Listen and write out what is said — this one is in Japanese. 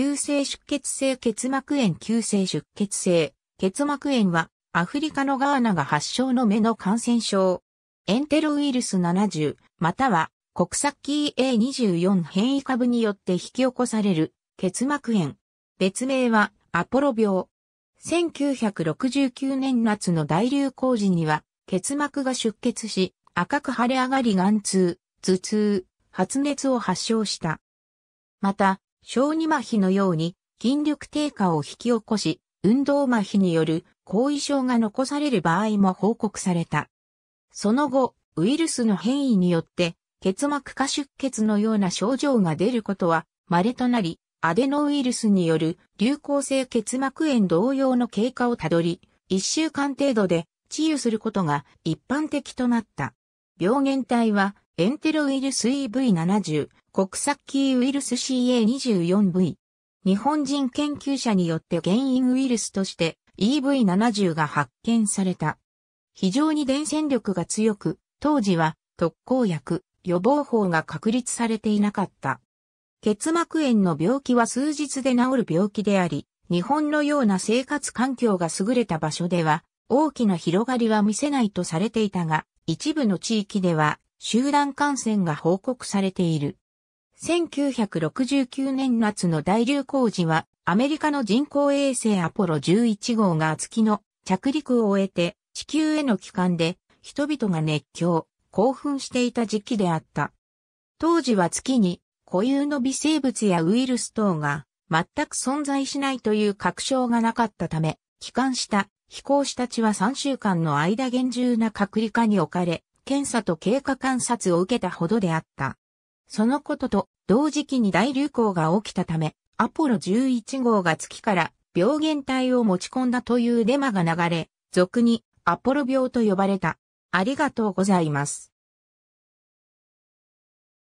急性出血性結膜炎急性出血性結膜炎はアフリカのガーナが発症の目の感染症。エンテロウイルス70または国際 A24 変異株によって引き起こされる結膜炎。別名はアポロ病。1969年夏の大流行時には結膜が出血し赤く腫れ上がり眼痛、頭痛、発熱を発症した。また、小児麻痺のように筋力低下を引き起こし、運動麻痺による後遺症が残される場合も報告された。その後、ウイルスの変異によって、結膜下出血のような症状が出ることは稀となり、アデノウイルスによる流行性結膜炎同様の経過をたどり、1週間程度で治癒することが一般的となった。病原体はエンテロウイルス EV70 国策キーウイルス CA24V。日本人研究者によって原因ウイルスとして EV70 が発見された。非常に伝染力が強く、当時は特効薬、予防法が確立されていなかった。結膜炎の病気は数日で治る病気であり、日本のような生活環境が優れた場所では、大きな広がりは見せないとされていたが、一部の地域では集団感染が報告されている。1969年夏の大流行時は、アメリカの人工衛星アポロ11号が月の着陸を終えて、地球への帰還で、人々が熱狂、興奮していた時期であった。当時は月に固有の微生物やウイルス等が全く存在しないという確証がなかったため、帰還した飛行士たちは3週間の間厳重な隔離下に置かれ、検査と経過観察を受けたほどであった。そのことと同時期に大流行が起きたため、アポロ11号が月から病原体を持ち込んだというデマが流れ、俗にアポロ病と呼ばれた。ありがとうございます。